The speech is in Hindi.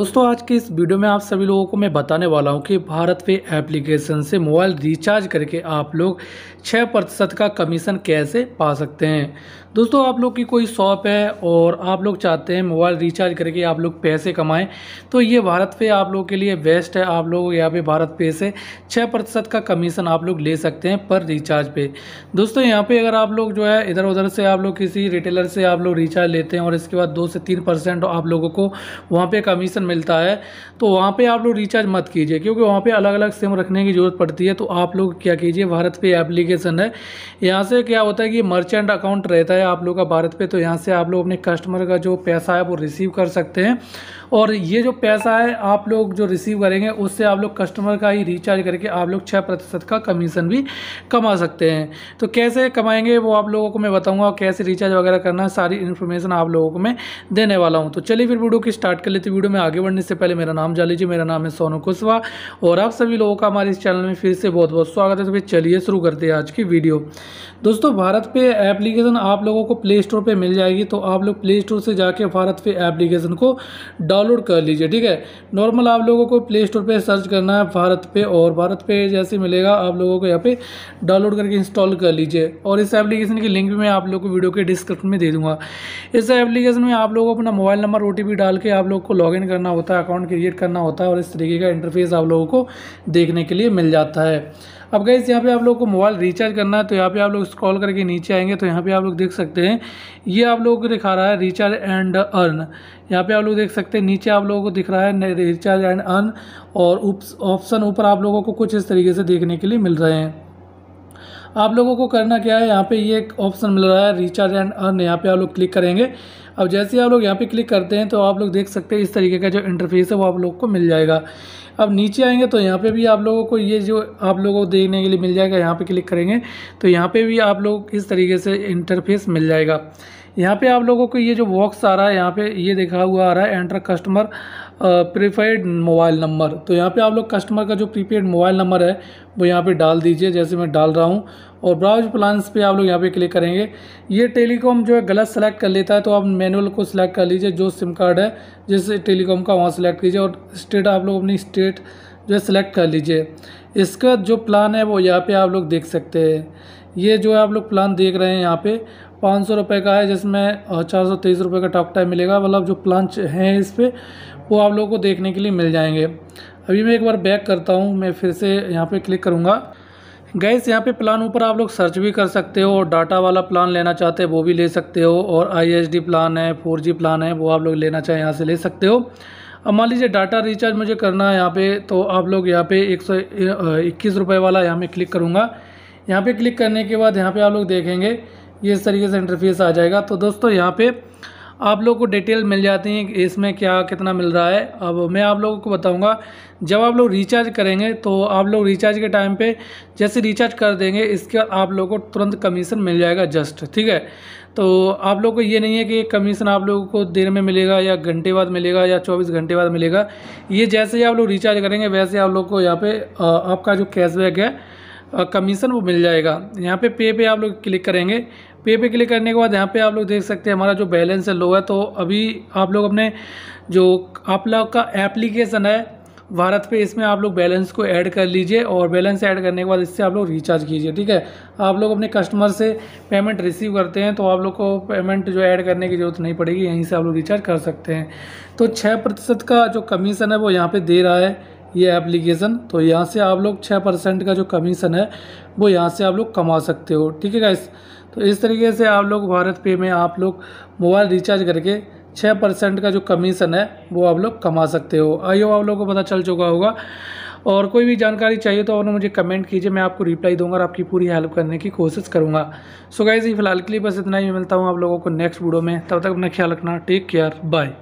दोस्तों आज के इस वीडियो में आप सभी लोगों को मैं बताने वाला हूं कि भारत पे एप्लीकेशन से मोबाइल रिचार्ज करके आप लोग 6 प्रतिशत का कमीशन कैसे पा सकते हैं दोस्तों आप लोग की कोई शॉप है और आप लोग चाहते हैं मोबाइल रिचार्ज करके आप लोग पैसे कमाएं तो ये भारत पे आप लोग के लिए बेस्ट है आप लोग यहाँ पे भारत पे से छः प्रतिशत का कमीशन आप लोग ले सकते हैं पर रिचार्ज पे दोस्तों यहाँ पे अगर आप लोग जो है इधर उधर से आप लोग किसी रिटेलर से आप लोग रिचार्ज लेते हैं और इसके बाद दो से तीन परसेंट आप लोगों को वहाँ पर कमीशन मिलता है तो वहाँ पे आप लोग रिचार्ज मत कीजिए क्योंकि वहाँ पे अलग अलग सिम रखने की ज़रूरत पड़ती है तो आप लोग क्या कीजिए भारत पे एप्लीकेशन है यहाँ से क्या होता है कि मर्चेंट अकाउंट रहता है आप लोग का भारत पे तो यहाँ से आप लोग अपने कस्टमर का जो पैसा है वो रिसीव कर सकते हैं और ये जो पैसा है आप लोग जो रिसीव करेंगे उससे आप लोग कस्टमर का ही रिचार्ज करके आप लोग छः प्रतिशत का कमीशन भी कमा सकते हैं तो कैसे कमाएंगे वो आप लोगों को मैं बताऊँगा कैसे रिचार्ज वगैरह करना सारी इन्फॉर्मेशन आप लोगों को मैं देने वाला हूँ तो चलिए फिर वीडियो की स्टार्ट कर लेते वीडियो में आगे आगे बढ़ने से पहले मेरा नाम जान लीजिए मेरा नाम है सोनू कुशवाहा और आप सभी लोगों का हमारे इस चैनल में फिर से बहुत बहुत स्वागत है तो फिर चलिए शुरू करते हैं आज की वीडियो दोस्तों भारत पे एप्लीकेशन आप लोगों को प्ले स्टोर पर मिल जाएगी तो आप लोग प्ले स्टोर से जाके भारत पे एप्लीकेशन को डाउनलोड कर लीजिए ठीक है नॉर्मल आप लोगों को प्ले स्टोर पर सर्च करना है भारत पे और भारत पे जैसे मिलेगा आप लोगों को यहाँ पे डाउनलोड करके इंस्टॉल कर लीजिए और इस एप्लीकेशन की लिंक भी मैं आप लोग को वीडियो के डिस्क्रिप्शन में दे दूँगा इस एप्लीकेशन में आप लोग अपना मोबाइल नंबर ओ डाल के आप लोग को लॉग करना करना होता है अकाउंट क्रिएट करना होता है और इस तरीके का इंटरफेस आप लोगों को देखने के लिए मिल जाता है अब गई यहाँ पे आप लोग को मोबाइल रिचार्ज करना है तो यहाँ पे आप लोग स्क्रॉल करके नीचे आएंगे तो यहाँ पे आप लोग देख सकते हैं ये आप लोगों को दिखा रहा है रिचार्ज एंड अर्न यहाँ पे आप लोग देख सकते हैं नीचे आप लोगों को दिख रहा है रिचार्ज एंड अर्न और ऑप्शन ऊपर आप लोगों को कुछ इस तरीके से देखने के लिए मिल रहे हैं आप लोगों को करना क्या है यहाँ पे ये एक ऑप्शन मिल रहा है रिचार्ज एंड अर्न यहाँ पे आप लोग क्लिक करेंगे अब जैसे ही आप लोग यहाँ पे क्लिक करते हैं तो आप लोग देख सकते हैं इस तरीके का जो इंटरफेस है वो आप लोग को मिल जाएगा अब नीचे आएंगे तो यहाँ पे भी आप लोगों को ये जो आप लोगों को देखने के लिए मिल जाएगा यहाँ पर क्लिक करेंगे तो यहाँ पर भी आप लोग इस तरीके से इंटरफेस मिल जाएगा यहाँ पे आप लोगों को ये जो बॉक्स आ रहा है यहाँ पे ये देखा हुआ आ रहा है enter customer prepaid mobile number तो यहाँ पे आप लोग कस्टमर का जो प्रीपेड मोबाइल नंबर है वो यहाँ पे डाल दीजिए जैसे मैं डाल रहा हूँ और ब्राउज प्लान्स पे आप लोग यहाँ पे क्लिक करेंगे ये टेलीकॉम जो है गलत सेलेक्ट कर लेता है तो आप मैनुअल को सिलेक्ट कर लीजिए जो सिम कार्ड है जिस टेलीकॉम का वहाँ सेलेक्ट कीजिए और स्टेट आप लोग अपनी स्टेट जो है सिलेक्ट कर लीजिए इसका जो प्लान है वो यहाँ पर आप लोग देख सकते हैं ये जो है आप लोग प्लान देख रहे हैं यहाँ पे पाँच सौ रुपये का है जिसमें चार सौ तेईस रुपये का टॉक टाइम मिलेगा मतलब जो प्लान हैं इस पर वो आप लोगों को देखने के लिए मिल जाएंगे अभी मैं एक बार बैक करता हूँ मैं फिर से यहाँ पे क्लिक करूँगा गैस यहाँ पे प्लान ऊपर आप लोग सर्च भी कर सकते हो और डाटा वाला प्लान लेना चाहते हैं वो भी ले सकते हो और आई प्लान है फोर प्लान है वो आप लोग लेना चाहें यहाँ से ले सकते हो अब मान लीजिए डाटा रिचार्ज मुझे करना है यहाँ पर तो आप लोग यहाँ पर एक सौ इक्कीस रुपये वाला यहाँ पर क्लिक करूँगा यहाँ पे क्लिक करने के बाद यहाँ पे आप लोग देखेंगे ये इस तरीके से इंटरफेस आ जाएगा तो दोस्तों यहाँ पे आप लोग को डिटेल मिल जाती हैं इसमें क्या कितना मिल रहा है अब मैं आप लोगों को बताऊंगा जब आप लोग रिचार्ज करेंगे तो आप लोग रिचार्ज के टाइम पे जैसे रिचार्ज कर देंगे इसके आप लोगों को तुरंत कमीशन मिल जाएगा जस्ट ठीक है तो आप लोग को ये नहीं है कि कमीशन आप लोगों को देर में मिलेगा या घंटे बाद मिलेगा या चौबीस घंटे बाद मिलेगा ये जैसे ही आप लोग रिचार्ज करेंगे वैसे आप लोग को यहाँ पर आपका जो कैशबैक है कमीशन वो मिल जाएगा यहाँ पे पे पे आप लोग क्लिक करेंगे पे पे क्लिक करने के बाद यहाँ पे आप लोग देख सकते हैं हमारा जो बैलेंस है लो है तो अभी आप लोग अपने जो आप लोग का एप्लीकेशन है भारत पे इसमें आप लोग बैलेंस को ऐड कर लीजिए और बैलेंस ऐड करने के बाद इससे आप लोग रिचार्ज कीजिए ठीक है आप लोग अपने कस्टमर से पेमेंट रिसीव करते हैं तो आप लोग को पेमेंट जो ऐड करने की ज़रूरत नहीं पड़ेगी यहीं से आप लोग रिचार्ज कर सकते हैं तो छः प्रतिशत का जो कमीशन है वो यहाँ पर दे रहा है ये एप्लीकेशन तो यहाँ से आप लोग छः परसेंट का जो कमीशन है वो यहाँ से आप लोग कमा सकते हो ठीक है गाइस तो इस तरीके से आप लोग भारत पे में आप लोग मोबाइल रिचार्ज करके छः परसेंट का जो कमीशन है वो आप लोग कमा सकते हो आई आप लोगों को पता चल चुका होगा और कोई भी जानकारी चाहिए तो उन्होंने मुझे कमेंट कीजिए मैं आपको रिप्लाई दूंगा और आपकी पूरी हेल्प करने की कोशिश करूँगा सो गाइज ये फिलहाल के लिए बस इतना ही मिलता हूँ आप लोगों को नेक्स्ट वीडियो में तब तक अपना ख्याल रखना टेक केयर बाय